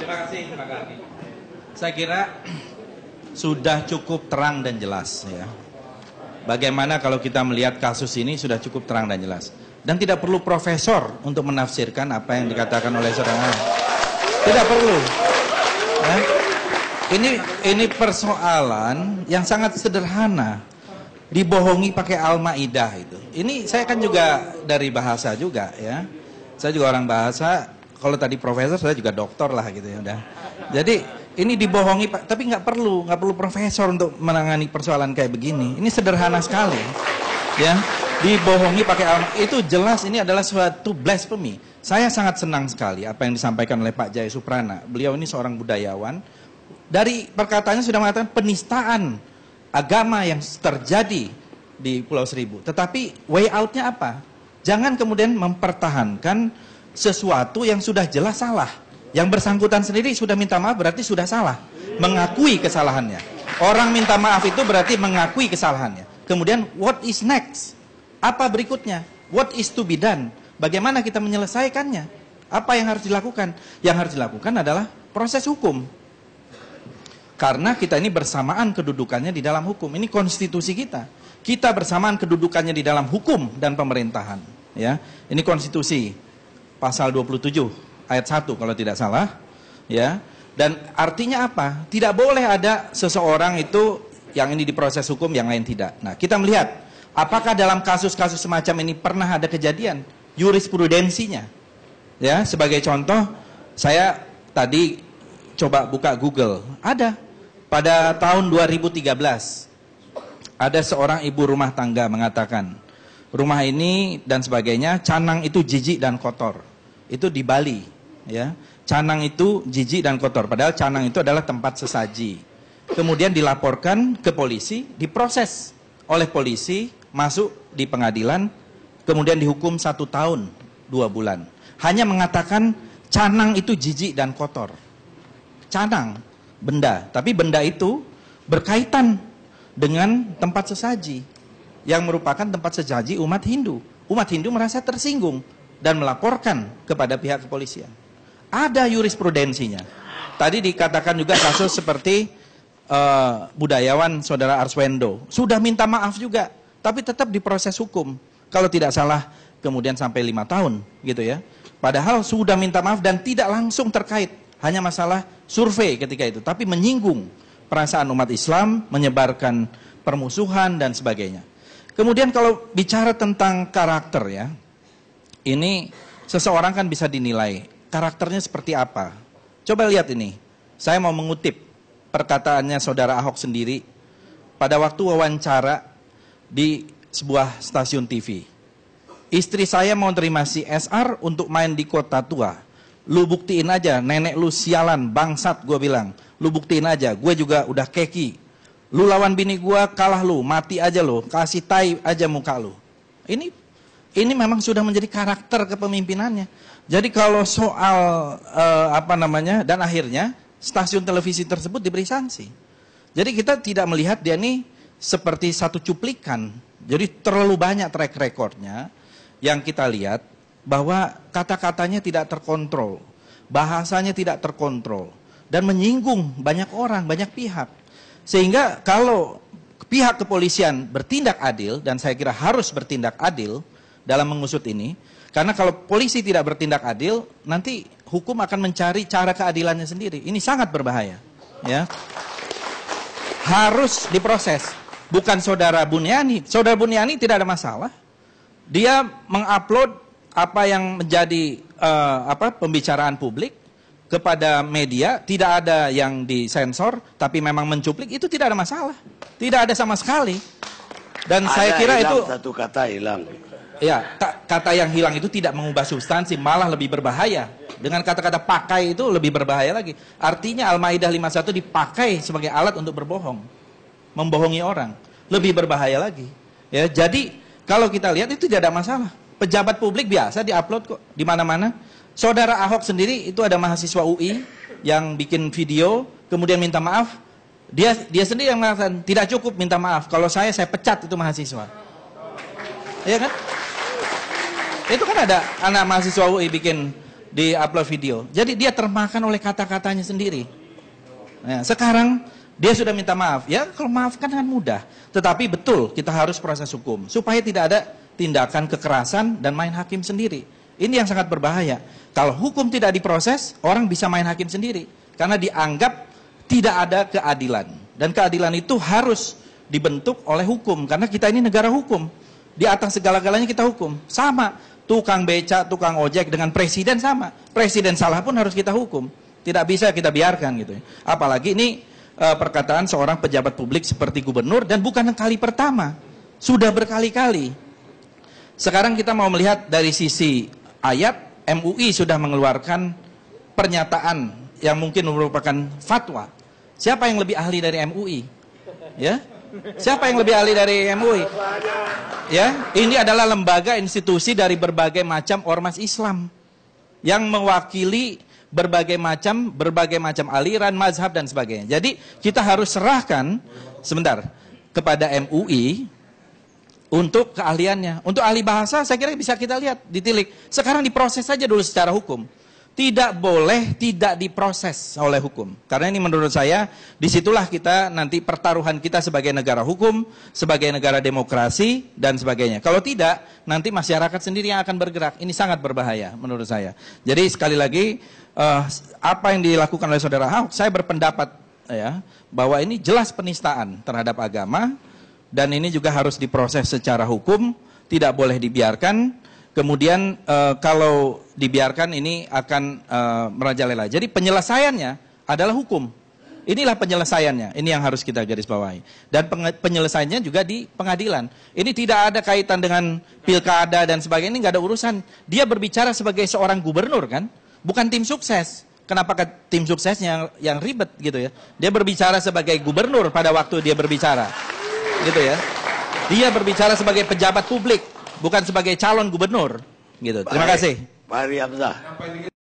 Terima kasih Pak Gandhi. Saya kira sudah cukup terang dan jelas ya. Bagaimana kalau kita melihat kasus ini sudah cukup terang dan jelas. Dan tidak perlu profesor untuk menafsirkan apa yang dikatakan oleh seorang ahli. Tidak perlu. Ya. Ini ini persoalan yang sangat sederhana. Dibohongi pakai al-maidah itu. Ini saya kan juga dari bahasa juga ya. Saya juga orang bahasa, kalau tadi profesor saya juga dokter lah gitu ya udah. Jadi ini dibohongi Pak, tapi nggak perlu, nggak perlu profesor untuk menangani persoalan kayak begini. Ini sederhana sekali. Ya, dibohongi pakai itu jelas ini adalah suatu blasphemy. Saya sangat senang sekali apa yang disampaikan oleh Pak Jaya Suprana. Beliau ini seorang budayawan. Dari perkataannya sudah mengatakan penistaan agama yang terjadi di Pulau Seribu. Tetapi way outnya apa? Jangan kemudian mempertahankan sesuatu yang sudah jelas salah. Yang bersangkutan sendiri sudah minta maaf berarti sudah salah. Mengakui kesalahannya. Orang minta maaf itu berarti mengakui kesalahannya. Kemudian what is next? Apa berikutnya? What is to be done? Bagaimana kita menyelesaikannya? Apa yang harus dilakukan? Yang harus dilakukan adalah proses hukum. Karena kita ini bersamaan kedudukannya di dalam hukum. Ini konstitusi kita. Kita bersamaan kedudukannya di dalam hukum dan pemerintahan. Ya, ini konstitusi pasal 27 ayat 1 kalau tidak salah ya. Dan artinya apa? Tidak boleh ada seseorang itu yang ini diproses hukum, yang lain tidak. Nah, kita melihat apakah dalam kasus-kasus semacam ini pernah ada kejadian jurisprudensinya. Ya, sebagai contoh, saya tadi coba buka Google. Ada pada tahun 2013 ada seorang ibu rumah tangga mengatakan, rumah ini dan sebagainya canang itu jijik dan kotor itu di Bali ya. Canang itu jijik dan kotor padahal canang itu adalah tempat sesaji. Kemudian dilaporkan ke polisi, diproses oleh polisi, masuk di pengadilan, kemudian dihukum satu tahun dua bulan. Hanya mengatakan canang itu jijik dan kotor. Canang, benda. Tapi benda itu berkaitan dengan tempat sesaji yang merupakan tempat sesaji umat Hindu. Umat Hindu merasa tersinggung dan melaporkan kepada pihak kepolisian. Ada jurisprudensinya. Tadi dikatakan juga kasus seperti uh, budayawan saudara Arswendo. Sudah minta maaf juga, tapi tetap diproses hukum. Kalau tidak salah, kemudian sampai lima tahun gitu ya. Padahal sudah minta maaf dan tidak langsung terkait. Hanya masalah survei ketika itu. Tapi menyinggung perasaan umat Islam, menyebarkan permusuhan dan sebagainya. Kemudian kalau bicara tentang karakter ya, ini seseorang kan bisa dinilai karakternya seperti apa. Coba lihat ini. Saya mau mengutip perkataannya saudara Ahok sendiri pada waktu wawancara di sebuah stasiun TV. Istri saya mau terima si SR untuk main di kota tua. Lu buktiin aja, nenek lu sialan, bangsat gue bilang. Lu buktiin aja, gue juga udah keki. Lu lawan bini gue, kalah lu, mati aja lu, kasih tai aja muka lu. Ini ini memang sudah menjadi karakter kepemimpinannya. Jadi kalau soal eh, apa namanya dan akhirnya stasiun televisi tersebut diberi sanksi. Jadi kita tidak melihat dia ini seperti satu cuplikan. Jadi terlalu banyak track recordnya yang kita lihat bahwa kata-katanya tidak terkontrol, bahasanya tidak terkontrol dan menyinggung banyak orang, banyak pihak. Sehingga kalau pihak kepolisian bertindak adil dan saya kira harus bertindak adil, dalam mengusut ini. Karena kalau polisi tidak bertindak adil, nanti hukum akan mencari cara keadilannya sendiri. Ini sangat berbahaya. Ya. Harus diproses. Bukan saudara Bunyani. Saudara Bunyani tidak ada masalah. Dia mengupload apa yang menjadi uh, apa pembicaraan publik kepada media, tidak ada yang disensor, tapi memang mencuplik itu tidak ada masalah. Tidak ada sama sekali. Dan ada saya kira hilang, itu satu kata hilang. Ya, kata yang hilang itu tidak mengubah substansi, malah lebih berbahaya. Dengan kata-kata pakai itu lebih berbahaya lagi. Artinya Al-Maidah 51 dipakai sebagai alat untuk berbohong. Membohongi orang. Lebih berbahaya lagi. Ya, jadi kalau kita lihat itu tidak ada masalah. Pejabat publik biasa diupload kok di mana-mana. Saudara Ahok sendiri itu ada mahasiswa UI yang bikin video kemudian minta maaf. Dia dia sendiri yang mengatakan tidak cukup minta maaf. Kalau saya saya pecat itu mahasiswa. Ya kan? Itu kan ada anak mahasiswa UI bikin di upload video. Jadi dia termakan oleh kata-katanya sendiri. Nah, sekarang dia sudah minta maaf. Ya kalau maafkan kan mudah. Tetapi betul kita harus proses hukum. Supaya tidak ada tindakan kekerasan dan main hakim sendiri. Ini yang sangat berbahaya. Kalau hukum tidak diproses, orang bisa main hakim sendiri. Karena dianggap tidak ada keadilan. Dan keadilan itu harus dibentuk oleh hukum. Karena kita ini negara hukum. Di atas segala-galanya kita hukum. Sama tukang beca, tukang ojek dengan presiden sama. Presiden salah pun harus kita hukum. Tidak bisa kita biarkan gitu ya. Apalagi ini e, perkataan seorang pejabat publik seperti gubernur dan bukan kali pertama. Sudah berkali-kali. Sekarang kita mau melihat dari sisi ayat MUI sudah mengeluarkan pernyataan yang mungkin merupakan fatwa. Siapa yang lebih ahli dari MUI? Ya? Siapa yang lebih ahli dari MUI? Ya, ini adalah lembaga institusi dari berbagai macam ormas Islam yang mewakili berbagai macam berbagai macam aliran, mazhab dan sebagainya. Jadi kita harus serahkan sebentar kepada MUI untuk keahliannya. Untuk ahli bahasa saya kira bisa kita lihat ditilik. Sekarang diproses saja dulu secara hukum tidak boleh tidak diproses oleh hukum. Karena ini menurut saya, disitulah kita nanti pertaruhan kita sebagai negara hukum, sebagai negara demokrasi, dan sebagainya. Kalau tidak, nanti masyarakat sendiri yang akan bergerak. Ini sangat berbahaya menurut saya. Jadi sekali lagi, uh, apa yang dilakukan oleh saudara Ahok, saya berpendapat ya bahwa ini jelas penistaan terhadap agama, dan ini juga harus diproses secara hukum, tidak boleh dibiarkan, Kemudian e, kalau dibiarkan ini akan e, merajalela. Jadi penyelesaiannya adalah hukum. Inilah penyelesaiannya. Ini yang harus kita garis bawahi. Dan penyelesaiannya juga di pengadilan. Ini tidak ada kaitan dengan pilkada dan sebagainya. Ini nggak ada urusan. Dia berbicara sebagai seorang gubernur kan, bukan tim sukses. Kenapa ke tim suksesnya yang, yang ribet gitu ya? Dia berbicara sebagai gubernur pada waktu dia berbicara, gitu ya. Dia berbicara sebagai pejabat publik, bukan sebagai calon gubernur. Gitu. Terima kasih. Pak Hamzah.